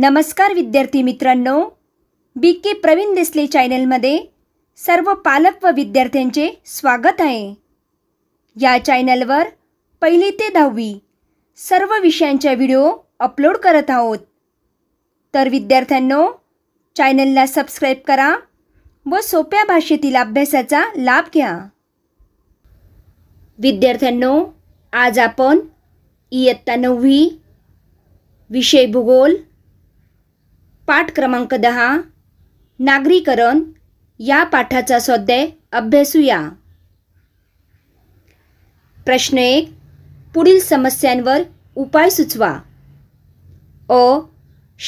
नमस्कार विद्यार्थी मित्रांनो बी के प्रवीण देसले चॅनलमध्ये सर्व पालक व विद्यार्थ्यांचे स्वागत आहे या चॅनलवर पहिली ते दहावी सर्व विषयांच्या व्हिडिओ अपलोड करत आहोत तर विद्यार्थ्यांनो चॅनलला सबस्क्राईब करा व सोप्या भाषेतील अभ्यासाचा लाभ घ्या विद्यार्थ्यांनो आज आपण इयत्ता नववी विषय भूगोल पाठ क्रमांक दहा नागरीकरण या पाठाचा स्वाध्याय अभ्यासूया प्रश्न एक पुढील समस्यांवर उपाय सुचवा अ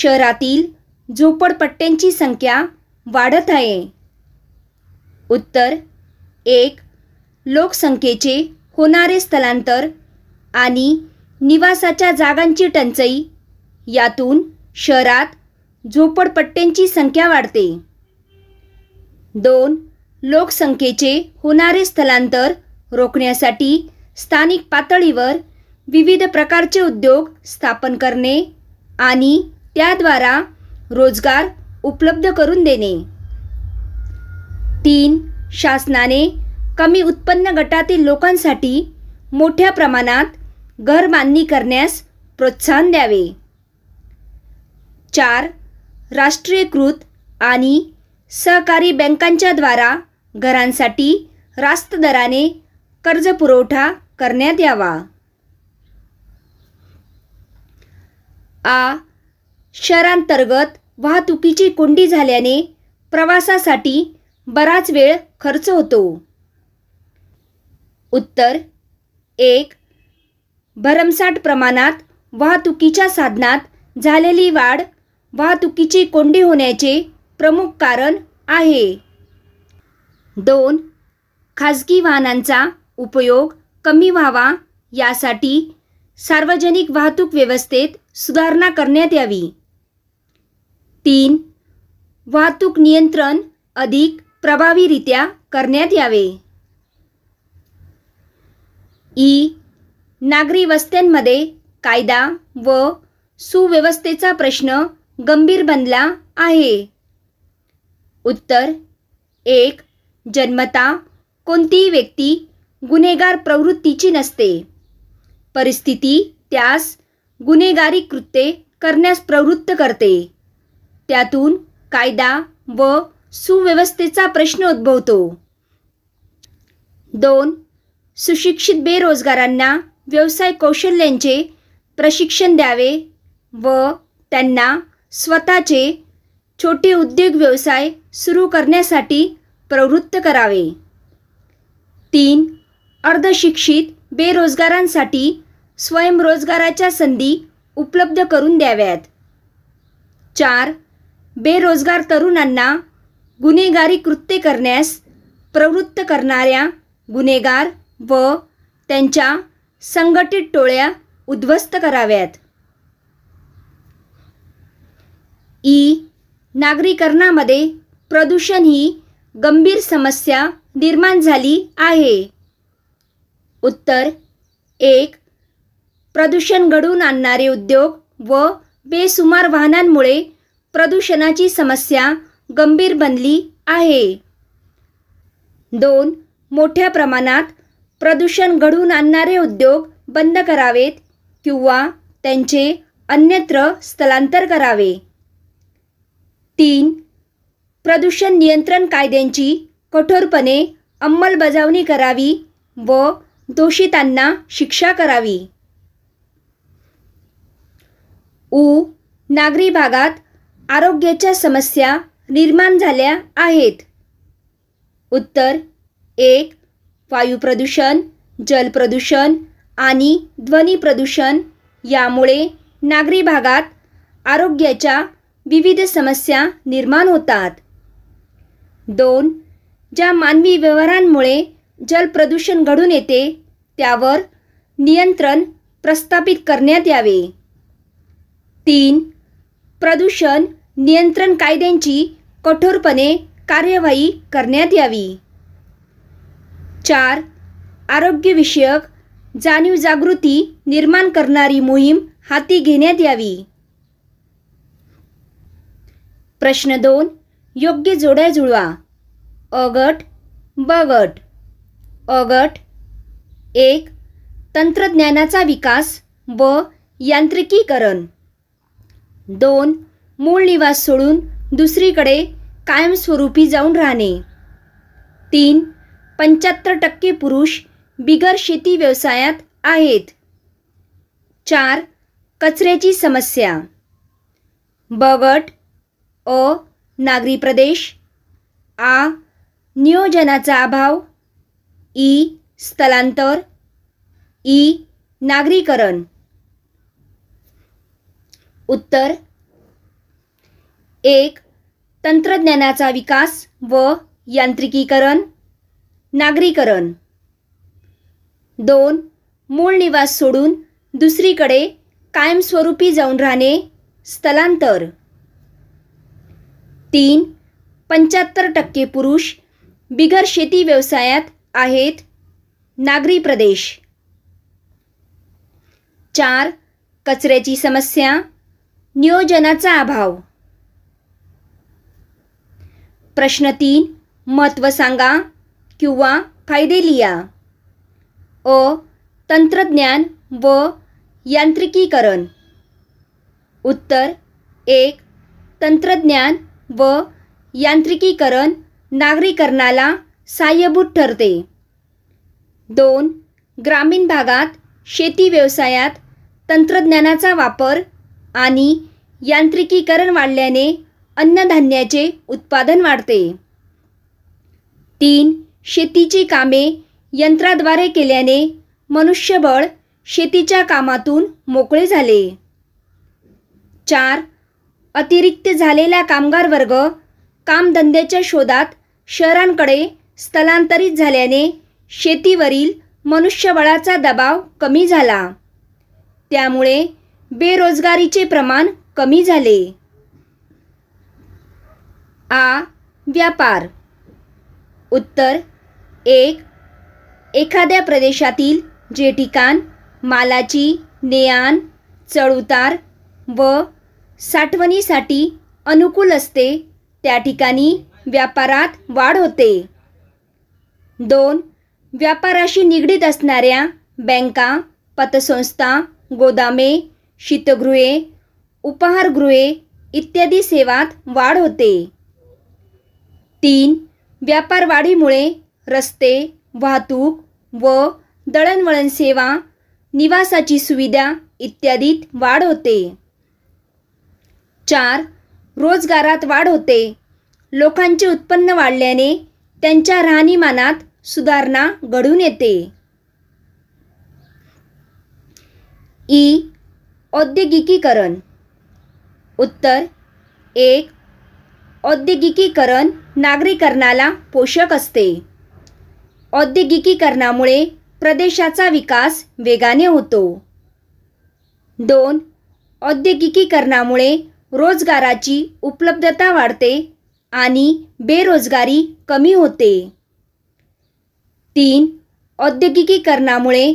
शहरातील झोपडपट्ट्यांची संख्या वाढत आहे उत्तर एक लोकसंख्येचे होणारे स्थलांतर आणि निवासाच्या जागांची टंचाई यातून शहरात झोपडपट्ट्यांची संख्या वाढते दोन लोकसंख्येचे होणारे स्थलांतर रोखण्यासाठी स्थानिक पातळीवर विविध प्रकारचे उद्योग स्थापन करणे आणि त्याद्वारा रोजगार उपलब्ध करून देणे तीन शासनाने कमी उत्पन्न गटातील लोकांसाठी मोठ्या प्रमाणात बांधणी करण्यास प्रोत्साहन द्यावे चार राष्ट्रीयकृत आणि सहकारी बँकांच्या द्वारा घरांसाठी रास्त दराने पुरवठा करण्यात यावा आ शहरांतर्गत वाहतुकीची कोंडी झाल्याने प्रवासासाठी बराच वेळ खर्च होतो उत्तर एक भरमसाठ प्रमाणात वाहतुकीच्या साधनात झालेली वाढ वाहतुकीची कोंडी होण्याचे प्रमुख कारण आहे दोन खाजगी वाहनांचा उपयोग कमी व्हावा यासाठी सार्वजनिक वाहतूक व्यवस्थेत सुधारणा करण्यात यावी तीन वाहतूक नियंत्रण अधिक प्रभावीरित्या करण्यात यावे ई नागरी वस्त्यांमध्ये कायदा व सुव्यवस्थेचा प्रश्न गंभीर बनला आहे उत्तर एक जन्मता कोणतीही व्यक्ती गुन्हेगार प्रवृत्तीची नसते परिस्थिती त्यास गुन्हेगारी कृत्ये करण्यास प्रवृत्त करते त्यातून कायदा व सुव्यवस्थेचा प्रश्न उद्भवतो दोन सुशिक्षित बेरोजगारांना व्यवसाय कौशल्यांचे प्रशिक्षण द्यावे व त्यांना स्वतःचे छोटे उद्योग व्यवसाय सुरू करण्यासाठी प्रवृत्त करावे तीन अर्धशिक्षित बेरोजगारांसाठी स्वयंरोजगाराच्या संधी उपलब्ध करून द्याव्यात चार बेरोजगार तरुणांना गुन्हेगारी कृत्य करण्यास प्रवृत्त करणाऱ्या गुन्हेगार व त्यांच्या संघटित टोळ्या उद्ध्वस्त कराव्यात ई नागरीकरणामध्ये प्रदूषण ही गंभीर समस्या निर्माण झाली आहे उत्तर एक प्रदूषण घडून आणणारे उद्योग व बेसुमार वाहनांमुळे प्रदूषणाची समस्या गंभीर बनली आहे दोन मोठ्या प्रमाणात प्रदूषण घडून आणणारे उद्योग बंद करावेत किंवा त्यांचे अन्यत्र स्थलांतर करावे तीन प्रदूषण नियंत्रण कायद्यांची कठोरपणे अंमलबजावणी करावी व दोषितांना शिक्षा करावी उ, नागरी भागात आरोग्याच्या समस्या निर्माण झाल्या आहेत उत्तर एक वायू प्रदूषण जल प्रदूषण आणि ध्वनी प्रदूषण यामुळे नागरी भागात आरोग्याच्या विविध समस्या निर्माण होतात दोन ज्या मानवी व्यवहारांमुळे जल प्रदूषण घडून येते त्यावर नियंत्रण प्रस्थापित करण्यात यावे तीन प्रदूषण नियंत्रण कायद्यांची कठोरपणे कार्यवाही करण्यात यावी चार आरोग्यविषयक जाणीव जागृती निर्माण करणारी मोहीम हाती घेण्यात यावी प्रश्न दोन योग्य जोड्या जुळवा अगट बगट अगट एक तंत्रज्ञानाचा विकास व यांत्रिकीकरण दोन मूळ निवास सोडून दुसरीकडे कायमस्वरूपी जाऊन राहणे तीन पंच्याहत्तर टक्के पुरुष बिगर शेती व्यवसायात आहेत चार कचऱ्याची समस्या बगट अ नागरी प्रदेश आ नियोजनाचा अभाव ई स्थलांतर ई नागरीकरण उत्तर एक तंत्रज्ञानाचा विकास व यांत्रिकीकरण नागरीकरण दोन मूळ निवास सोडून दुसरीकडे कायमस्वरूपी जाऊन राहणे स्थलांतर तीन पंच्याहत्तर टक्के पुरुष बिगर शेती व्यवसायात आहेत नागरी प्रदेश चार कचऱ्याची समस्या नियोजनाचा अभाव प्रश्न तीन महत्त्व सांगा किंवा फायदे लिहा अ तंत्रज्ञान व यांत्रिकीकरण उत्तर एक तंत्रज्ञान व यांत्रिकीकरण नागरीकरणाला सहाय्यभूत ठरते दोन ग्रामीण भागात शेती व्यवसायात तंत्रज्ञानाचा वापर आणि यांत्रिकीकरण वाढल्याने अन्नधान्याचे उत्पादन वाढते तीन शेतीची कामे यंत्राद्वारे केल्याने मनुष्यबळ शेतीच्या कामातून मोकळे झाले चार अतिरिक्त झालेला कामगार वर्ग कामधंद्याच्या शोधात शहरांकडे स्थलांतरित झाल्याने शेतीवरील मनुष्यबळाचा दबाव कमी झाला त्यामुळे बेरोजगारीचे प्रमाण कमी झाले आ व्यापार उत्तर एक एखाद्या प्रदेशातील जे ठिकाण मालाची नेआण चढउतार व साठवणीसाठी अनुकूल असते त्या ठिकाणी व्यापारात वाढ होते दोन व्यापाराशी निगडीत असणाऱ्या बँका पतसंस्था गोदामे शीतगृहे उपहारगृहे इत्यादी सेवात वाढ होते तीन व्यापार वाढीमुळे रस्ते वाहतूक व दळणवळण सेवा निवासाची सुविधा इत्यादीत वाढ होते चार रोजगारात वाढ होते लोकांचे उत्पन्न वाढल्याने त्यांच्या राहणीमानात सुधारणा घडून येते ई औद्योगिकीकरण उत्तर एक औद्योगिकीकरण नागरीकरणाला पोषक असते औद्योगिकीकरणामुळे प्रदेशाचा विकास वेगाने होतो दोन औद्योगिकीकरणामुळे रोजगाराची उपलब्धता वाढते आणि बेरोजगारी कमी होते तीन औद्योगिकीकरणामुळे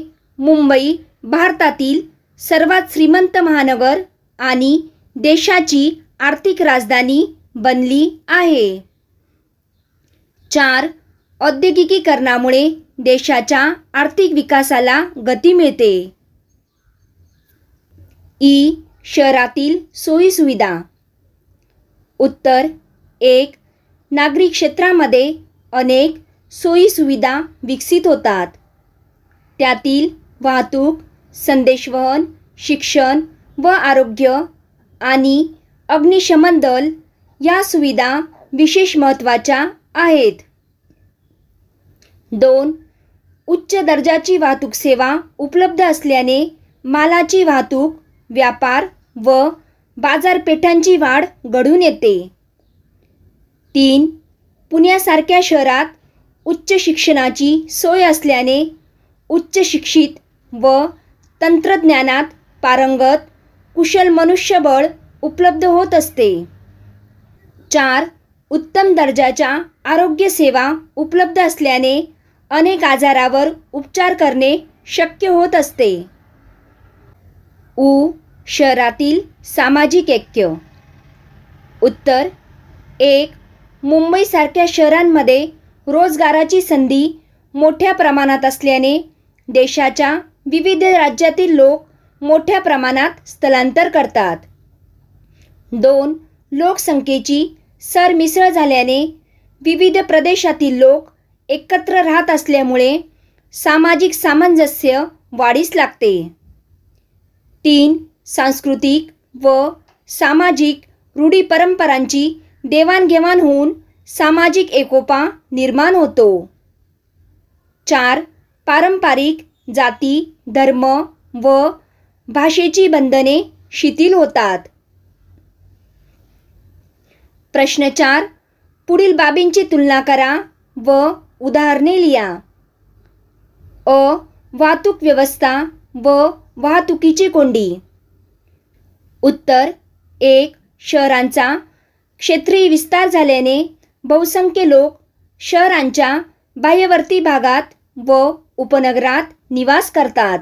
मुंबई भारतातील सर्वात श्रीमंत महानगर आणि देशाची आर्थिक राजधानी बनली आहे चार औद्योगिकीकरणामुळे देशाच्या आर्थिक विकासाला गती मिळते ई शहरातील सोयीसुविधा उत्तर एक नागरी क्षेत्रामध्ये अनेक सोयीसुविधा विकसित होतात त्यातील वाहतूक संदेशवहन शिक्षण व आरोग्य आणि अग्निशमन दल या सुविधा विशेष महत्त्वाच्या आहेत दोन उच्च दर्जाची वाहतूक सेवा उपलब्ध असल्याने मालाची वाहतूक व्यापार व बाजारपेठांची वाढ घडून येते तीन पुण्यासारख्या शहरात उच्च शिक्षणाची सोय असल्याने उच्च शिक्षित व तंत्रज्ञानात पारंगत कुशल मनुष्यबळ उपलब्ध होत असते चार उत्तम दर्जाच्या आरोग्यसेवा उपलब्ध असल्याने अनेक आजारावर उपचार करणे शक्य होत असते उ शहरातील सामाजिक ऐक्य उत्तर एक मुंबईसारख्या शहरांमध्ये रोजगाराची संधी मोठ्या प्रमाणात असल्याने देशाच्या विविध राज्यातील लोक मोठ्या प्रमाणात स्थलांतर करतात दोन लोकसंख्येची सरमिसळ झाल्याने विविध प्रदेशातील लोक एकत्र राहत असल्यामुळे सामाजिक सामंजस्य वाढीस लागते तीन सांस्कृतिक व सामाजिक रूढी परंपरांची देवाणघेवाण होऊन सामाजिक एकोपा निर्माण होतो चार पारंपरिक जाती धर्म व भाषेची बंधने शिथिल होतात प्रश्न चार पुढील बाबींची तुलना करा व उदाहरणे लिहा अ वाहतूक व्यवस्था व वाहतुकीची कोंडी उत्तर एक शहरांचा क्षेत्रीय विस्तार झाल्याने बहुसंख्य लोक शहरांच्या बाह्यवर्ती भागात व उपनगरात निवास करतात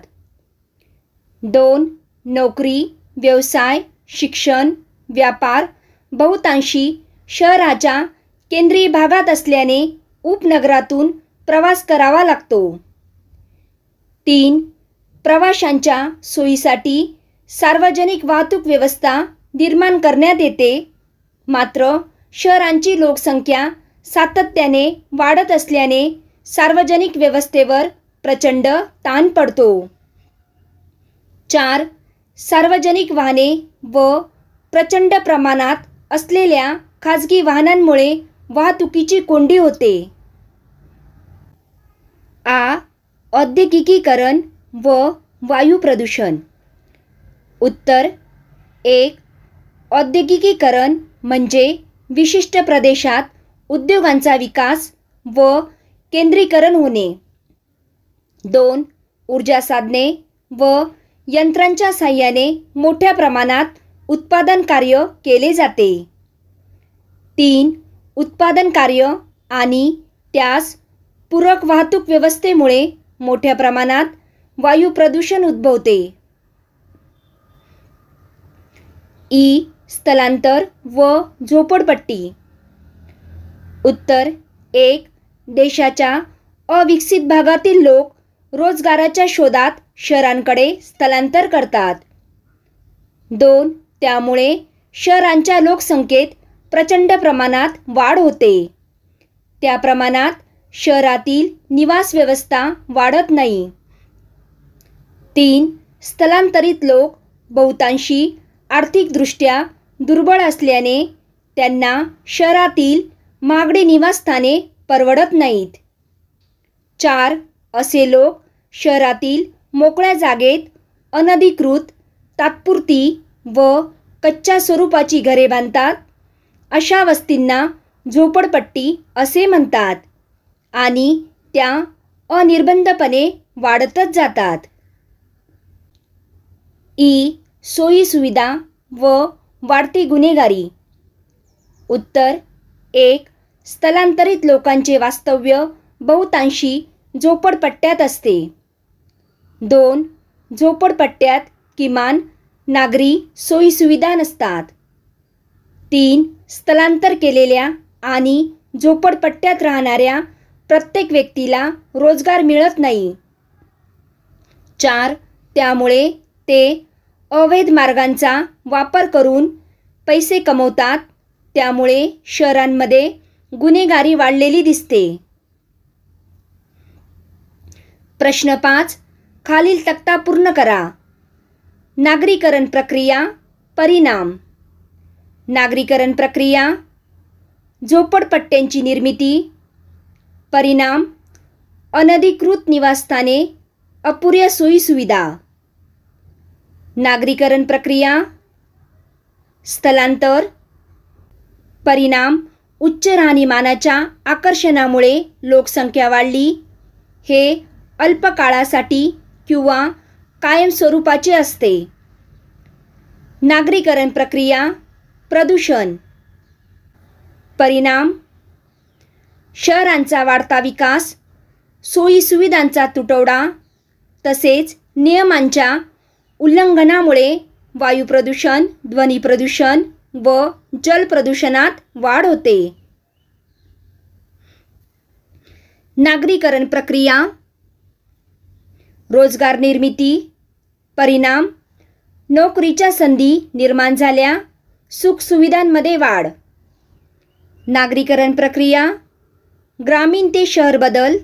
दोन नोकरी व्यवसाय शिक्षण व्यापार बहुतांशी शहराच्या केंद्रीय भागात असल्याने उपनगरातून प्रवास करावा लागतो तीन प्रवाशांच्या सोयीसाठी सार्वजनिक वाहतूक व्यवस्था निर्माण करण्यात येते मात्र शहरांची लोकसंख्या सातत्याने वाढत असल्याने सार्वजनिक व्यवस्थेवर प्रचंड ताण पडतो चार सार्वजनिक वाहने व प्रचंड प्रमाणात असलेल्या खाजगी वाहनांमुळे वाहतुकीची कोंडी होते आ औद्योगिकीकरण व वायू प्रदूषण उत्तर एक औद्योगिकीकरण म्हणजे विशिष्ट प्रदेशात उद्योगांचा विकास व केंद्रीकरण होणे दोन ऊर्जा साधने व यंत्रांच्या साह्याने मोठ्या प्रमाणात उत्पादन कार्य केले जाते तीन उत्पादन कार्य आणि त्यास पूरक वाहतूक व्यवस्थेमुळे मोठ्या प्रमाणात वायू प्रदूषण उद्भवते ई स्थलांतर व झोपडपट्टी उत्तर एक देशाच्या अविकसित भागातील लोक रोजगाराच्या शोधात शहरांकडे स्थलांतर करतात दोन त्यामुळे शहरांच्या लोकसंख्येत प्रचंड प्रमाणात वाढ होते त्या प्रमाणात शहरातील निवास व्यवस्था वाढत नाही तीन स्थलांतरित लोक बहुतांशी आर्थिकदृष्ट्या दुर्बळ असल्याने त्यांना शहरातील मागडी निवासस्थाने परवडत नाहीत चार असे लोक शहरातील मोकळ्या जागेत अनधिकृत तात्पुरती व कच्च्या स्वरूपाची घरे बांधतात अशा वस्तींना झोपडपट्टी असे म्हणतात आणि त्या अनिर्बंधपणे वाढतच जातात ई सोयीसुविधा व वाढती गुन्हेगारी उत्तर एक स्थलांतरित लोकांचे वास्तव्य बहुतांशी झोपडपट्ट्यात असते दोन झोपडपट्ट्यात किमान नागरी सोयीसुविधा नसतात तीन स्थलांतर केलेल्या आणि झोपडपट्ट्यात राहणाऱ्या प्रत्येक व्यक्तीला रोजगार मिळत नाही चार त्यामुळे ते अवैध मार्गांचा वापर करून पैसे कमवतात त्यामुळे शहरांमध्ये गुन्हेगारी वाढलेली दिसते प्रश्न पाच खालील तक्ता पूर्ण करा नागरीकरण प्रक्रिया परिणाम नागरीकरण प्रक्रिया झोपडपट्ट्यांची निर्मिती परिणाम अनधिकृत निवासस्थाने अपुऱ्या सोयीसुविधा नागरीकरण प्रक्रिया स्थलांतर परिणाम उच्च राहणीमानाच्या आकर्षणामुळे लोकसंख्या वाढली हे अल्पकाळासाठी किंवा कायमस्वरूपाचे असते नागरीकरण प्रक्रिया प्रदूषण परिणाम शहरांचा वाढता विकास सोयीसुविधांचा तुटवडा तसेच नियमांच्या उल्लंघनामुळे वायू प्रदूषण ध्वनी प्रदूषण व जल प्रदूषणात वाढ होते नागरीकरण प्रक्रिया रोजगार निर्मिती परिणाम नोकरीच्या संधी निर्माण झाल्या सुखसुविधांमध्ये वाढ नागरीकरण प्रक्रिया ग्रामीण ते शहर बदल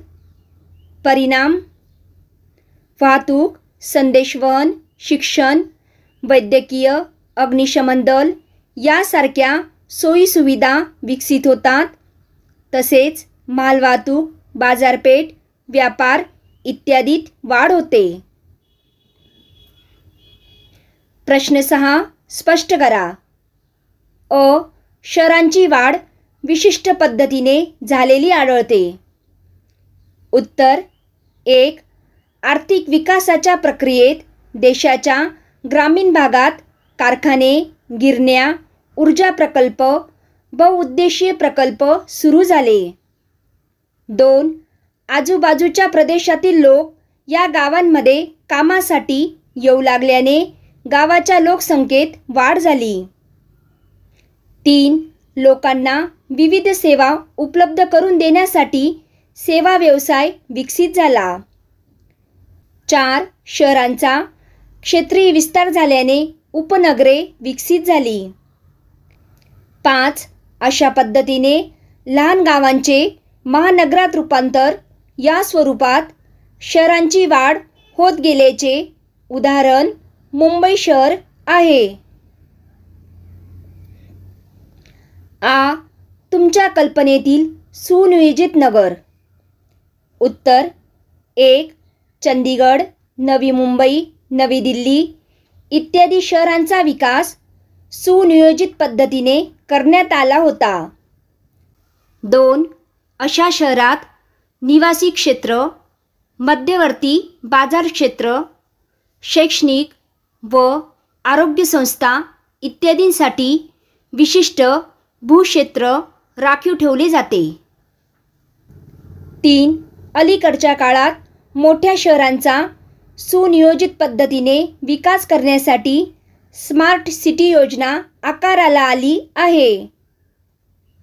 परिणाम वाहतूक संदेशवन शिक्षण वैद्यकीय अग्निशमन दल यासारख्या सोयीसुविधा विकसित होतात तसेच मालवाहतूक बाजारपेठ व्यापार इत्यादीत वाढ होते प्रश्न सहा स्पष्ट करा अ शहरांची वाढ विशिष्ट पद्धतीने झालेली आढळते उत्तर एक आर्थिक विकासाच्या प्रक्रियेत देशाच्या ग्रामीण भागात कारखाने गिरण्या ऊर्जा प्रकल्प बहुउद्देशीय प्रकल्प सुरू झाले दोन आजूबाजूच्या प्रदेशातील लोक या गावांमध्ये कामासाठी येऊ लागल्याने गावाच्या लोकसंख्येत वाढ झाली तीन लोकांना विविध सेवा उपलब्ध करून देण्यासाठी सेवा व्यवसाय विकसित झाला चार शहरांचा क्षेत्रीय विस्तार झाल्याने उपनगरे विकसित झाली पाच अशा पद्धतीने लहान गावांचे महानगरात रूपांतर या स्वरूपात शहरांची वाढ होत गेल्याचे उदाहरण मुंबई शहर आहे आ तुमच्या कल्पनेतील सुनियोजित नगर उत्तर एक चंदीगड नवी मुंबई नवी दिल्ली इत्यादी शहरांचा विकास सुनियोजित पद्धतीने करण्यात आला होता दोन अशा शहरात निवासी क्षेत्र मध्यवर्ती बाजार क्षेत्र शैक्षणिक व आरोग्य संस्था इत्यादींसाठी विशिष्ट भूक्षेत्र राखीव ठेवले जाते तीन अलीकडच्या काळात मोठ्या शहरांचा सुनियोजित पद्धतीने विकास करण्यासाठी स्मार्ट सिटी योजना आकाराला आली आहे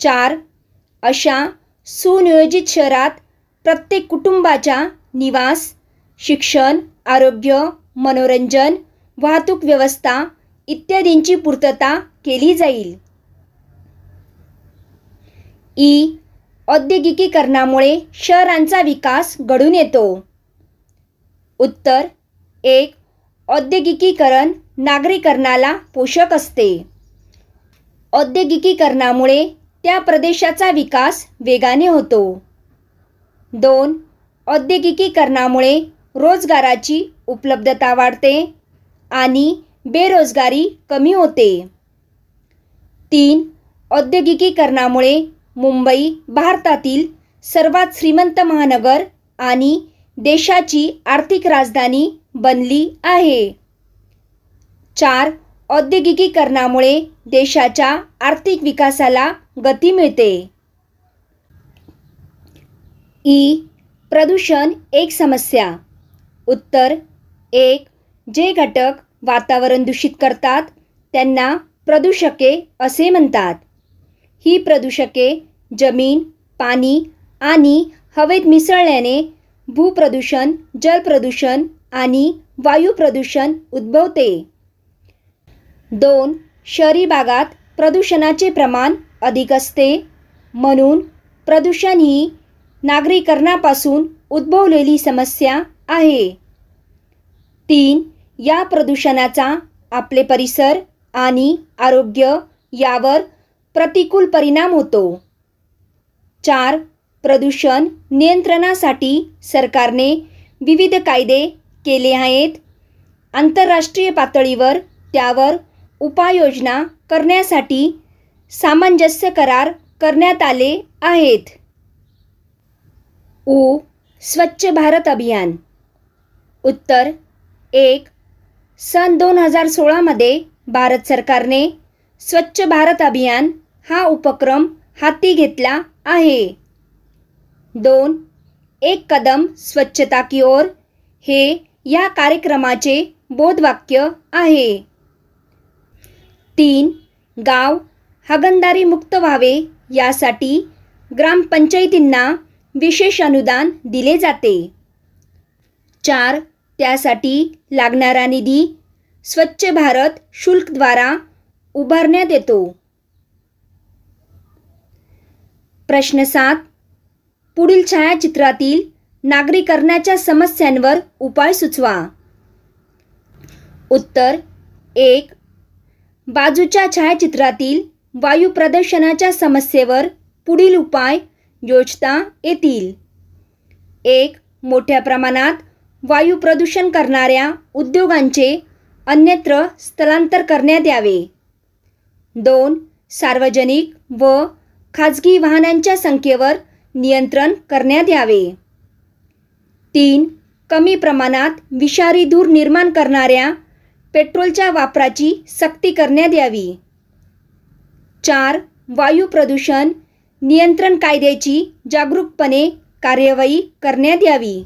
चार अशा सुनियोजित शहरात प्रत्येक कुटुंबाच्या निवास शिक्षण आरोग्य मनोरंजन वाहतूक व्यवस्था इत्यादींची पूर्तता केली जाईल ई औद्योगिकीकरणामुळे शहरांचा विकास घडून येतो उत्तर एक औद्योगिकीकरण नागरीकरणाला पोषक असते औद्योगिकीकरणामुळे त्या प्रदेशाचा विकास वेगाने होतो दोन औद्योगिकीकरणामुळे रोजगाराची उपलब्धता वाढते आणि बेरोजगारी कमी होते तीन औद्योगिकीकरणामुळे मुंबई भारतातील सर्वात श्रीमंत महानगर आणि देशाची आर्थिक राजधानी बनली आहे चार औद्योगिकीकरणामुळे देशाच्या आर्थिक विकासाला गती मिळते ई प्रदूषण एक समस्या उत्तर एक जे घटक वातावरण दूषित करतात त्यांना प्रदूषके असे म्हणतात ही प्रदूषके जमीन पाणी आणि हवेत मिसळल्याने भूप्रदूषण जलप्रदूषण आणि वायू प्रदूषण उद्भवते दोन शहरी भागात प्रदूषणाचे प्रमाण अधिक असते म्हणून प्रदूषण ही नागरीकरणापासून उद्भवलेली समस्या आहे तीन या प्रदूषणाचा आपले परिसर आणि आरोग्य यावर प्रतिकूल परिणाम होतो चार प्रदूषण नियंत्रणासाठी सरकारने विविध कायदे केले आहेत आंतरराष्ट्रीय पातळीवर त्यावर उपाययोजना करण्यासाठी सामंजस्य करार करण्यात आले आहेत ऊ स्वच्छ भारत अभियान उत्तर एक सन दोन हजार सोळामध्ये भारत सरकारने स्वच्छ भारत अभियान हा उपक्रम हाती घेतला आहे दोन एक कदम स्वच्छता की ओर हे या कार्यक्रमाचे बोधवाक्य आहे तीन गाव हगंदारी मुक्त व्हावे यासाठी ग्रामपंचायतींना विशेष अनुदान दिले जाते चार त्यासाठी लागणारा निधी स्वच्छ भारत शुल्कद्वारा उभारण्यात येतो प्रश्न सात पुढील छायाचित्रातील नागरीकरणाच्या समस्यांवर उपाय सुचवा उत्तर एक बाजूच्या छायाचित्रातील वायू प्रदूषणाच्या समस्येवर पुढील उपाय योजता येतील एक मोठ्या प्रमाणात वायू प्रदूषण करणाऱ्या उद्योगांचे अन्यत्र स्थलांतर करण्यात यावे दोन सार्वजनिक व खाजगी वाहनांच्या संख्येवर नियंत्रण करण्यात यावे तीन कमी प्रमाणात विषारी धूर निर्माण करणाऱ्या पेट्रोलच्या वापराची सक्ती करण्यात यावी चार वायू प्रदूषण नियंत्रण कायद्याची जागरूकपणे कार्यवाही करण्यात यावी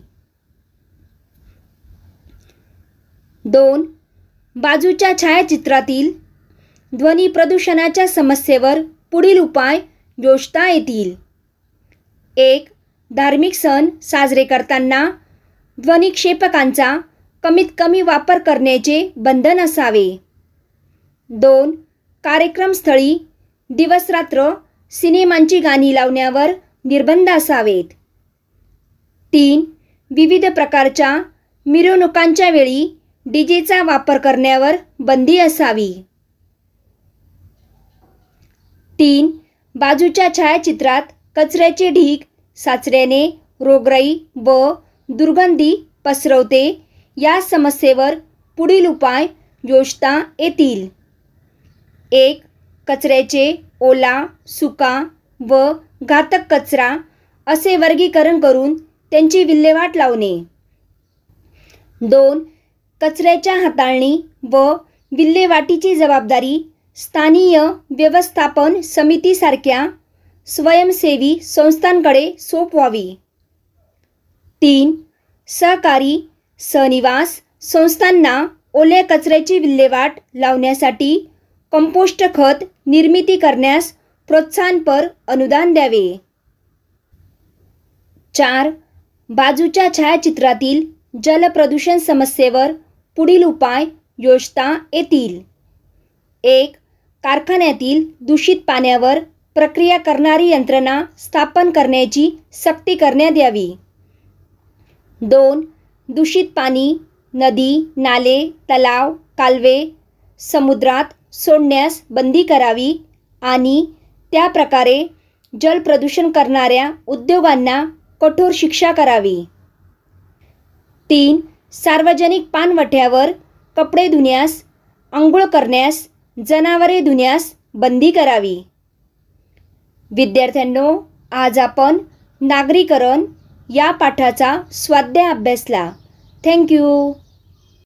दोन बाजूच्या छायाचित्रातील ध्वनी प्रदूषणाच्या समस्येवर पुढील उपाय योजता येतील एक धार्मिक सण साजरे करताना ध्वनिक्षेपकांचा कमीत कमी वापर करण्याचे बंधन असावे दोन कार्यक्रमस्थळी दिवसरात्र सिनेमांची गाणी लावण्यावर निर्बंध असावेत तीन विविध प्रकारच्या मिरवणुकांच्या वेळी डीजेचा वापर करण्यावर बंदी असावी तीन बाजूच्या छायाचित्रात कचऱ्याचे ढीग साचऱ्याने रोगराई व दुर्गंधी पसरवते या समस्येवर पुढील उपाय योजता येतील एक कचऱ्याचे ओला सुका व घातक कचरा असे वर्गीकरण करून त्यांची विल्हेवाट लावणे दोन कचऱ्याच्या हाताळणी व विल्हेवाटीची जबाबदारी स्थानीय व्यवस्थापन समितीसारख्या स्वयंसेवी संस्थांकडे सोपवावी तीन सहकारी सहनिवास संस्थांना ओल्या कचऱ्याची विल्हेवाट लावण्यासाठी कंपोस्ट खत निर्मिती करण्यास प्रोत्साहनपर अनुदान द्यावे चार बाजूच्या छायाचित्रातील जलप्रदूषण समस्येवर पुढील उपाय योजता येतील एक कारखान्यातील दूषित पाण्यावर प्रक्रिया करणारी यंत्रणा स्थापन करण्याची सक्ती करण्यात यावी दोन दूषित पाणी नदी नाले तलाव कालवे समुद्रात सोडण्यास बंदी करावी आणि त्या प्रकारे जलप्रदूषण करणाऱ्या उद्योगांना कठोर शिक्षा करावी तीन सार्वजनिक पानवठ्यावर कपडे धुण्यास आंघोळ करण्यास जनावरे धुण्यास बंदी करावी विद्यार्थ्यांनो आज आपण नागरीकरण या पाठाचा स्वाध्याय अभ्यासला थँक्यू